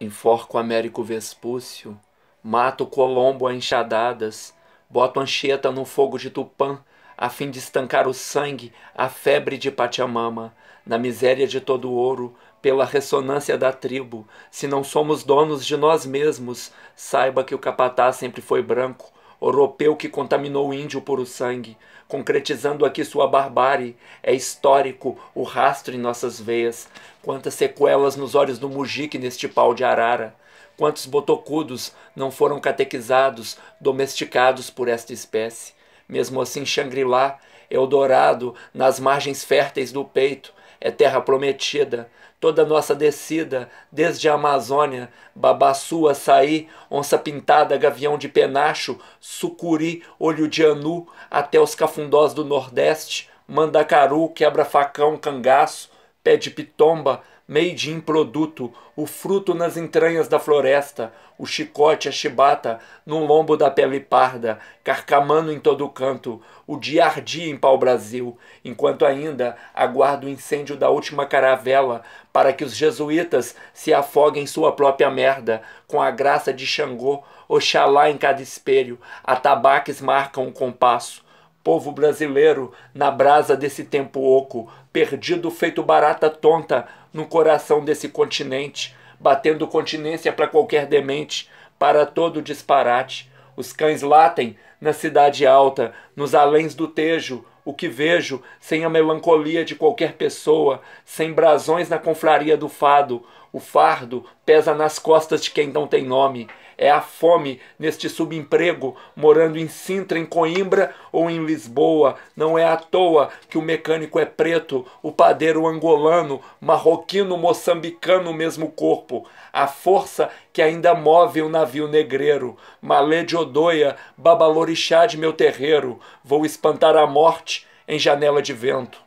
Enforco Américo Vespúcio, mato Colombo a enxadadas, boto anchieta no fogo de Tupã, a fim de estancar o sangue, a febre de Pachamama, na miséria de todo ouro, pela ressonância da tribo. Se não somos donos de nós mesmos, saiba que o capataz sempre foi branco, europeu que contaminou o índio por o sangue, concretizando aqui sua barbárie. É histórico o rastro em nossas veias. Quantas sequelas nos olhos do mujique neste pau de arara. Quantos botocudos não foram catequizados, domesticados por esta espécie. Mesmo assim, Xangri-Lá, Eldorado, nas margens férteis do peito, é terra prometida. Toda nossa descida, desde a Amazônia, babaçu, açaí, onça pintada, gavião de penacho, sucuri, olho de anu, até os cafundós do Nordeste, mandacaru, quebra-facão, cangaço, pé de pitomba, made in produto, o fruto nas entranhas da floresta, o chicote, a chibata, no lombo da pele parda, carcamano em todo canto, o dia ardia em pau-brasil, enquanto ainda aguarda o incêndio da última caravela, para que os jesuítas se afoguem em sua própria merda, com a graça de Xangô, Oxalá em cada espelho, atabaques marcam o compasso, povo brasileiro na brasa desse tempo oco, perdido feito barata tonta no coração desse continente, batendo continência para qualquer demente, para todo disparate. Os cães latem na cidade alta, nos aléns do Tejo, o que vejo, sem a melancolia de qualquer pessoa, sem brasões na confraria do fado, o fardo pesa nas costas de quem não tem nome. É a fome neste subemprego, morando em Sintra, em Coimbra ou em Lisboa. Não é à toa que o mecânico é preto, o padeiro angolano, marroquino, moçambicano, o mesmo corpo. A força que ainda move o navio negreiro. Malê de Odoia, babalorixá de meu terreiro vou espantar a morte em janela de vento.